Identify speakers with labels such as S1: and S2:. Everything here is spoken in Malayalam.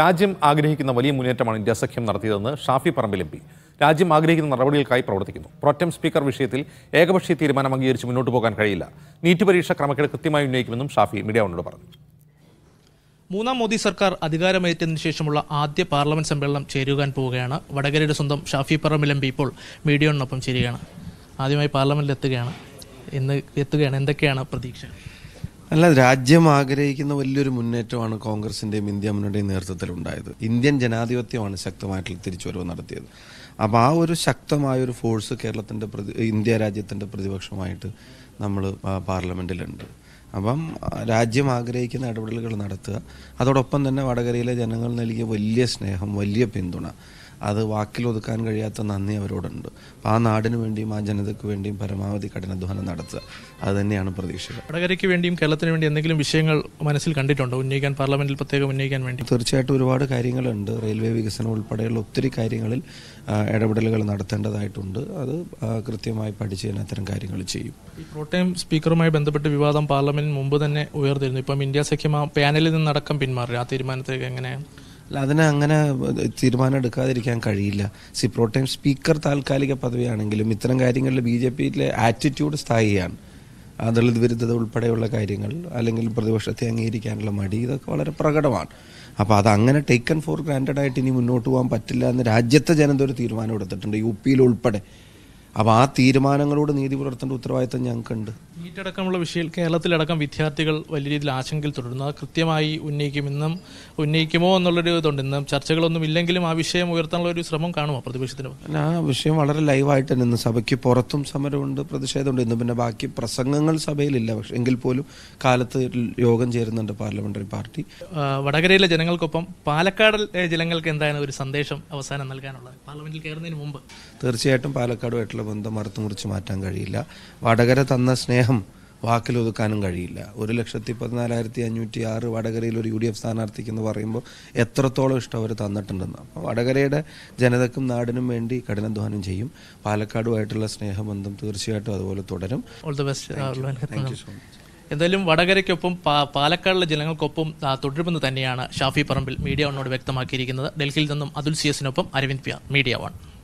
S1: രാജ്യം ആഗ്രഹിക്കുന്ന വലിയ മുന്നേറ്റമാണ് ഇന്ത്യ സഖ്യം നടത്തിയതെന്ന് ഷാഫി പറമ്പിൽ എം പി രാജ്യം ആഗ്രഹിക്കുന്ന നടപടികൾക്കായി പ്രവർത്തിക്കുന്നു പ്രോറ്റം സ്പീക്കർ വിഷയത്തിൽ ഏകപക്ഷീയ തീരുമാനം അംഗീകരിച്ച് മുന്നോട്ട് പോകാൻ കഴിയില്ല നീറ്റ് പരീക്ഷ ക്രമക്കേട് കൃത്യമായി ഉന്നയിക്കുമെന്നും ഷാഫി മീഡിയ ഒന്നോട് പറഞ്ഞു മൂന്നാം മോദി സർക്കാർ അധികാരമേറ്റതിനു ശേഷമുള്ള ആദ്യ പാർലമെന്റ് സമ്മേളനം ചേരുവാൻ പോവുകയാണ് വടകരയുടെ സ്വന്തം ഷാഫി പറമ്പിൽ എം പി ഇപ്പോൾ മീഡിയോടിനൊപ്പം ചേരുകയാണ് ആദ്യമായി പാർലമെന്റിൽ എത്തുകയാണ് എന്ന് എത്തുകയാണ് എന്തൊക്കെയാണ് പ്രതീക്ഷ
S2: അല്ല രാജ്യം ആഗ്രഹിക്കുന്ന വലിയൊരു മുന്നേറ്റമാണ് കോൺഗ്രസിന്റെയും ഇന്ത്യ മുന്നണിയുടെയും നേതൃത്വത്തിൽ ഉണ്ടായത് ഇന്ത്യൻ ജനാധിപത്യമാണ് ശക്തമായിട്ട് തിരിച്ചുവരവ് നടത്തിയത് അപ്പോൾ ആ ഒരു ശക്തമായ ഒരു ഫോഴ്സ് കേരളത്തിൻ്റെ പ്രതി ഇന്ത്യ രാജ്യത്തിൻ്റെ പ്രതിപക്ഷമായിട്ട് നമ്മൾ പാർലമെൻറ്റിലുണ്ട് അപ്പം രാജ്യം ആഗ്രഹിക്കുന്ന ഇടപെടലുകൾ നടത്തുക അതോടൊപ്പം തന്നെ വടകരയിലെ ജനങ്ങൾ നൽകിയ വലിയ സ്നേഹം വലിയ പിന്തുണ അത് വാക്കിൽ ഒതുക്കാൻ കഴിയാത്ത നന്ദി അവരോടുണ്ട് അപ്പോൾ ആ നാടിന് വേണ്ടിയും ആ ജനതയ്ക്ക് വേണ്ടിയും പരമാവധി കഠിനാധ്വാനം നടത്തുക അത് തന്നെയാണ് പ്രതീക്ഷ
S1: വടകരയ്ക്ക് വേണ്ടിയും കേരളത്തിന് വേണ്ടി എന്തെങ്കിലും വിഷയങ്ങൾ മനസ്സിൽ കണ്ടിട്ടുണ്ടോ ഉന്നയിക്കാൻ പാർലമെന്റിൽ പ്രത്യേകം ഉന്നയിക്കാൻ വേണ്ടി
S2: തീർച്ചയായിട്ടും ഒരുപാട് കാര്യങ്ങളുണ്ട് റെയിൽവേ വികസനം ഉൾപ്പെടെയുള്ള ഒത്തിരി കാര്യങ്ങളിൽ ഇടപെടലുകൾ നടത്തേണ്ടതായിട്ടുണ്ട് അത് കൃത്യമായി പഠിച്ച് തന്നെ അത്തരം കാര്യങ്ങൾ ചെയ്യും
S1: ഈ കോട്ടയം സ്പീക്കറുമായി ബന്ധപ്പെട്ട് വിവാദം പാർലമെന്റിന് മുമ്പ് തന്നെ ഉയർന്നിരുന്നു ഇപ്പം ഇന്ത്യ സഖ്യം ആ പാനലിൽ നിന്നടക്കം പിന്മാറി ആ തീരുമാനത്തേക്ക് എങ്ങനെയാണ്
S2: അല്ല അതിനെ അങ്ങനെ തീരുമാനം എടുക്കാതിരിക്കാൻ കഴിയില്ല സി ടൈം സ്പീക്കർ താൽക്കാലിക പദവിയാണെങ്കിലും ഇത്തരം കാര്യങ്ങളിൽ ബി ജെ പിയിലെ ആറ്റിറ്റ്യൂഡ് സ്ഥായിയാണ് ദളിത് വിരുദ്ധത ഉൾപ്പെടെയുള്ള കാര്യങ്ങൾ അല്ലെങ്കിൽ പ്രതിപക്ഷത്തെ അംഗീകരിക്കാനുള്ള മടി ഇതൊക്കെ വളരെ പ്രകടമാണ് അപ്പോൾ അത് അങ്ങനെ ടേക്കൺ ഫോർ ഗ്രാൻഡഡ് ആയിട്ട് ഇനി മുന്നോട്ട് പോകാൻ പറ്റില്ല എന്ന് രാജ്യത്തെ ജനത ഒരു തീരുമാനം എടുത്തിട്ടുണ്ട് യു പിയിൽ ഉൾപ്പെടെ അപ്പോൾ ആ തീരുമാനങ്ങളോട് നീതി പുലർത്തേണ്ട ഉത്തരവാദിത്തം ഞങ്ങൾക്കുണ്ട്
S1: സീറ്റ് അടക്കമുള്ള വിഷയം കേരളത്തിലടക്കം വിദ്യാർത്ഥികൾ വലിയ രീതിയിൽ ആശങ്കയിൽ തുടരുന്നു അത് കൃത്യമായി ഉന്നയിക്കുമെന്നും ഉന്നയിക്കുമോ എന്നുള്ളൊരു ഇതുണ്ട് ഇന്നും ചർച്ചകളൊന്നും ഇല്ലെങ്കിലും ആ വിഷയം ഉയർത്താനുള്ള ഒരു ശ്രമം കാണുമോ പ്രതിപക്ഷത്തിന്
S2: അല്ല ആ വിഷയം വളരെ ലൈവായിട്ട് തന്നെ ഇന്ന് സഭയ്ക്ക് പുറത്തും സമരമുണ്ട് പ്രതിഷേധമുണ്ട് ഇന്ന് പിന്നെ ബാക്കി പ്രസംഗങ്ങൾ സഭയിലില്ല പക്ഷേ എങ്കിൽ പോലും കാലത്ത് യോഗം ചേരുന്നുണ്ട് പാർലമെന്ററി പാർട്ടി
S1: വടകരയിലെ ജനങ്ങൾക്കൊപ്പം പാലക്കാട് ജനങ്ങൾക്ക് എന്താണ് ഒരു സന്ദേശം അവസാനം നൽകാനുള്ളത് പാർലമെന്റിൽ കയറുന്നതിന് മുമ്പ്
S2: തീർച്ചയായിട്ടും പാലക്കാടുമായിട്ടുള്ള ബന്ധം മറുത്തു മുറിച്ച് മാറ്റാൻ കഴിയില്ല വടകര തന്ന സ്നേഹം വാക്കിലൊതുക്കാനും കഴിയില്ല ഒരു ലക്ഷത്തി പതിനാലായിരത്തി അഞ്ഞൂറ്റി ആറ് വടകരയിൽ ഒരു യു ഡി എഫ് സ്ഥാനാർത്ഥിക്ക് എന്ന് പറയുമ്പോൾ എത്രത്തോളം ഇഷ്ടം അവർ തന്നിട്ടുണ്ടെന്ന് അപ്പോൾ വടകരയുടെ ജനതക്കും നാടിനും വേണ്ടി കഠിനാധ്വാനം ചെയ്യും പാലക്കാടുമായിട്ടുള്ള സ്നേഹബന്ധം തീർച്ചയായിട്ടും അതുപോലെ തുടരും
S1: all the best so much എന്തായാലും വടകരയ്ക്കൊപ്പം പാലക്കാടിലെ ജനങ്ങൾക്കൊപ്പം തുടരുമെന്ന് തന്നെയാണ് ഷാഫി പറമ്പിൽ മീഡിയ വണ്ണോട്
S2: വ്യക്തമാക്കിയിരിക്കുന്നത് ഡൽഹിയിൽ നിന്നും അതുൽ സി എസിനൊപ്പം അരവിന്ദ് പ്യ മീഡിയ വൺ